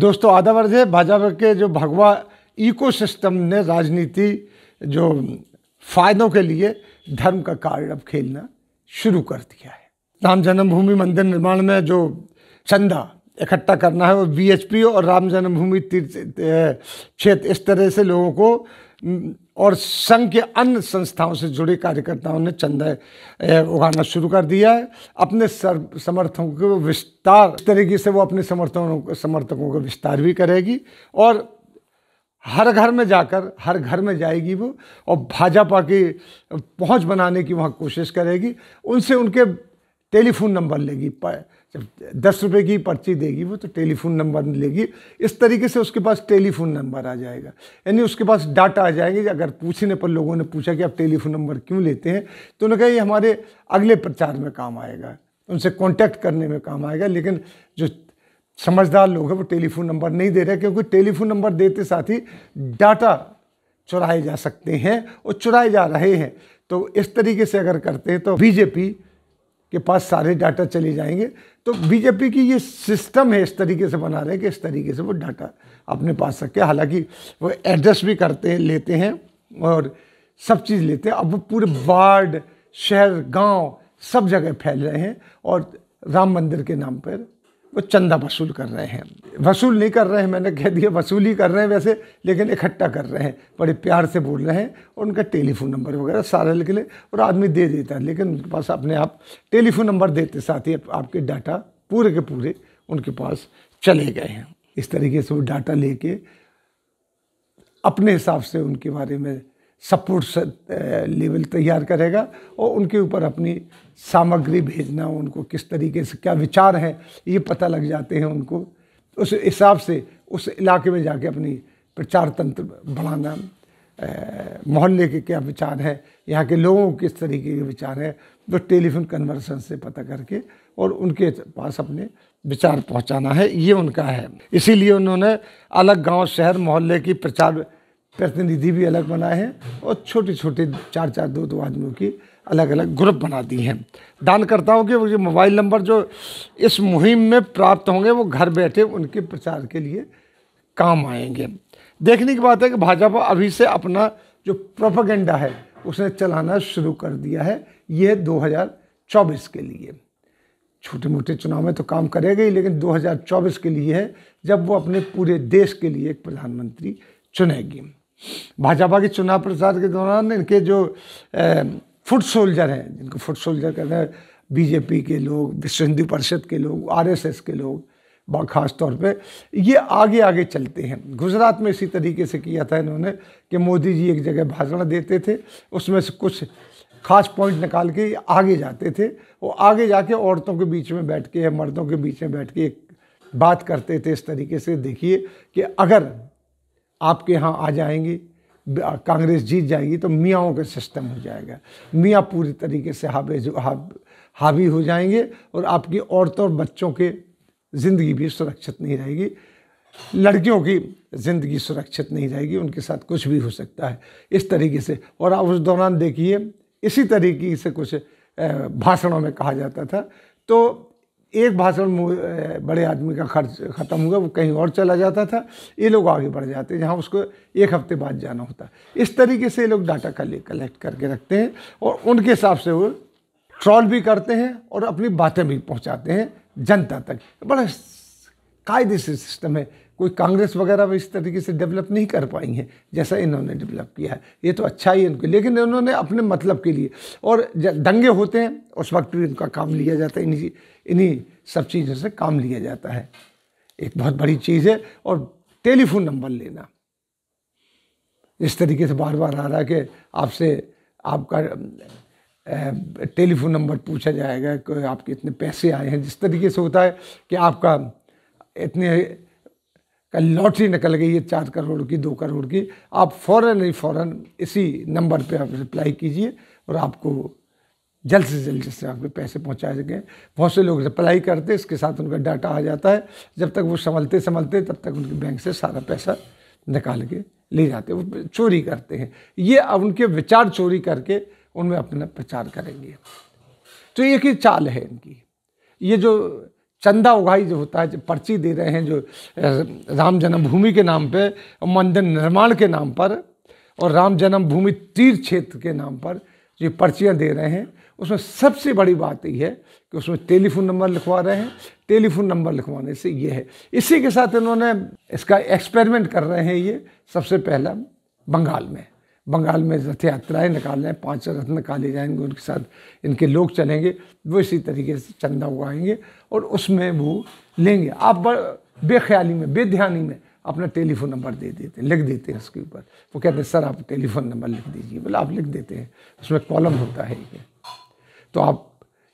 दोस्तों आधा वर्ष है भाजपा के जो भगवा इकोसिस्टम ने राजनीति जो फायदों के लिए धर्म का कार्ड अब खेलना शुरू कर दिया है राम जन्मभूमि मंदिर निर्माण में जो चंदा इकट्ठा करना है वो बी और राम जन्मभूमि तीर्थ क्षेत्र इस तरह से लोगों को और संघ के अन्य संस्थाओं से जुड़े कार्यकर्ताओं ने चंदा उगाना शुरू कर दिया है अपने समर्थकों को विस्तार तरीके से वो अपने समर्थकों समर्थकों का विस्तार भी करेगी और हर घर में जाकर हर घर में जाएगी वो और भाजपा की पहुंच बनाने की वहाँ कोशिश करेगी उनसे उनके टेलीफोन नंबर लेगी जब दस रुपये की पर्ची देगी वो तो टेलीफोन नंबर लेगी इस तरीके से उसके पास टेलीफोन नंबर आ जाएगा यानी उसके पास डाटा आ जाएंगे अगर पूछने पर लोगों ने पूछा कि आप टेलीफोन नंबर क्यों लेते हैं तो उन्होंने कहा हमारे अगले प्रचार में काम आएगा उनसे कॉन्टैक्ट करने में काम आएगा लेकिन जो समझदार लोग हैं वो टेलीफोन नंबर नहीं दे रहे क्योंकि टेलीफोन नंबर देते साथ ही डाटा चुराए जा सकते हैं और चुराए जा रहे हैं तो इस तरीके से अगर करते हैं तो बीजेपी के पास सारे डाटा चले जाएंगे तो बीजेपी की ये सिस्टम है इस तरीके से बना रहे हैं कि इस तरीके से वो डाटा अपने पास के हालांकि वो एड्रेस भी करते हैं लेते हैं और सब चीज़ लेते हैं अब वो पूरे वार्ड शहर गांव सब जगह फैल रहे हैं और राम मंदिर के नाम पर वो चंदा वसूल कर रहे हैं वसूल नहीं कर रहे हैं मैंने कह दिया वसूल ही कर रहे हैं वैसे लेकिन इकट्ठा कर रहे हैं बड़े प्यार से बोल रहे हैं और उनका टेलीफोन नंबर वगैरह सारा लिख ले और आदमी दे देता है लेकिन उनके पास अपने आप टेलीफोन नंबर देते साथ ही आपके डाटा पूरे के पूरे उनके पास चले गए हैं इस तरीके से वो डाटा लेके अपने हिसाब से उनके बारे में सपोर्ट लेवल तैयार करेगा और उनके ऊपर अपनी सामग्री भेजना उनको किस तरीके से क्या विचार हैं ये पता लग जाते हैं उनको उस हिसाब से उस इलाके में जाके अपनी प्रचार तंत्र बढ़ाना मोहल्ले के क्या विचार हैं यहाँ के लोगों के किस तरीके के विचार हैं तो टेलीफोन कन्वर्सन से पता करके और उनके पास अपने विचार पहुँचाना है ये उनका है इसीलिए उन्होंने अलग गांव शहर मोहल्ले की प्रचार प्रतिनिधि भी अलग बनाए हैं और छोटे छोटे चार चार दो दो आदमियों की अलग अलग ग्रुप बना दिए हैं दानकर्ताओं के जो मोबाइल नंबर जो इस मुहिम में प्राप्त होंगे वो घर बैठे उनके प्रचार के लिए काम आएंगे देखने की बात है कि भाजपा अभी से अपना जो प्रोपागेंडा है उसने चलाना शुरू कर दिया है ये 2024 के लिए छोटे मोटे चुनाव में तो काम करेगा ही लेकिन 2024 के लिए है जब वो अपने पूरे देश के लिए एक प्रधानमंत्री चुनेगी भाजपा के चुनाव प्रचार के दौरान इनके जो फुट सोल्जर हैं जिनको फुट सोल्जर कहते हैं बीजेपी के लोग विश्व हिंदू परिषद के लोग आरएसएस के लोग खास तौर पे ये आगे आगे चलते हैं गुजरात में इसी तरीके से किया था इन्होंने कि मोदी जी एक जगह भाषण देते थे उसमें से कुछ खास पॉइंट निकाल के आगे जाते थे वो आगे जाके औरतों के बीच में बैठ के मर्दों के बीच में बैठ के बात करते थे इस तरीके से देखिए कि अगर आपके यहाँ आ जाएंगे कांग्रेस जीत जाएगी तो मियाओं का सिस्टम हो जाएगा मियाँ पूरी तरीके से हावे जो हावी हो जाएंगे और आपकी औरतों और बच्चों के ज़िंदगी भी सुरक्षित नहीं रहेगी लड़कियों की ज़िंदगी सुरक्षित नहीं रहेगी उनके साथ कुछ भी हो सकता है इस तरीके से और आप उस दौरान देखिए इसी तरीके से कुछ भाषणों में कहा जाता था तो एक भाषण बड़े आदमी का खर्च ख़त्म हुआ वो कहीं और चला जाता था ये लोग आगे बढ़ जाते जहाँ उसको एक हफ्ते बाद जाना होता इस तरीके से ये लोग डाटा कलेक्ट करके रखते हैं और उनके हिसाब से वो ट्रॉल भी करते हैं और अपनी बातें भी पहुँचाते हैं जनता तक बड़ा कायदे से सिस्टम है कोई कांग्रेस वगैरह भी इस तरीके से डेवलप नहीं कर पाई हैं जैसा इन्होंने डेवलप किया है ये तो अच्छा ही इनको लेकिन इन्होंने अपने मतलब के लिए और दंगे होते हैं उस वक्त भी इनका काम लिया जाता है इन्हीं इन्हीं सब चीज़ों से काम लिया जाता है एक बहुत बड़ी चीज़ है और टेलीफोन नंबर लेना इस तरीके से बार बार आ रहा है कि आपसे आपका टेलीफोन नंबर पूछा जाएगा कि आपके इतने पैसे आए हैं जिस तरीके से होता है कि आपका इतने कल लॉटरी निकल गई है चार करोड़ की दो करोड़ की आप फ़ौरन ही फ़ौरन इसी नंबर पे आप रिप्लाई कीजिए और आपको जल्द से जल्द जिससे आपके पैसे पहुँचाए सकें बहुत से लोग रिप्लाई करते इसके साथ उनका डाटा आ जाता है जब तक वो संभलते संभलते तब तक उनके बैंक से सारा पैसा निकाल के ले जाते वो चोरी करते हैं ये अब उनके विचार चोरी करके उनमें अपना प्रचार करेंगे तो एक ही चाल है इनकी ये जो चंदा उगाही जो होता है जो पर्ची दे रहे हैं जो राम जन्मभूमि के नाम पे मंदिर निर्माण के नाम पर और राम जन्मभूमि तीर्थ क्षेत्र के नाम पर जो पर्चियाँ दे रहे हैं उसमें सबसे बड़ी बात यह है कि उसमें टेलीफोन नंबर लिखवा रहे हैं टेलीफोन नंबर लिखवाने से ये है इसी के साथ इन्होंने इसका एक्सपेरिमेंट कर रहे हैं ये सबसे पहला बंगाल में बंगाल में रथ यात्राएँ निकाल रहे हैं पाँच रथ निकाले जाएंगे उनके साथ इनके लोग चलेंगे वो इसी तरीके से चंदा उगाएंगे और उसमें वो लेंगे आप बेख्याली में बेध्यानी में अपना टेलीफोन नंबर दे देते हैं लिख देते हैं उसके ऊपर वो कहते हैं सर आप टेलीफोन नंबर लिख दीजिए बोले आप लिख देते हैं उसमें कॉलम होता है ये तो आप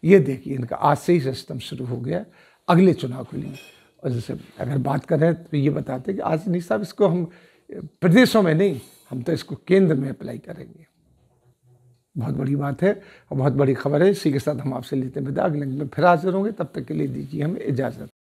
ये देखिए इनका आज से ही सिस्टम शुरू हो गया अगले चुनाव के लिए और जैसे अगर बात करें तो ये बताते हैं कि आज नहीं साहब इसको हम प्रदेशों में नहीं हम तो इसको केंद्र में अप्लाई करेंगे बहुत बड़ी बात है और बहुत बड़ी खबर है इसी के साथ हम आपसे लेते हैं विदा अगले में फिर हाजिर होंगे तब तक के लिए दीजिए हमें इजाज़त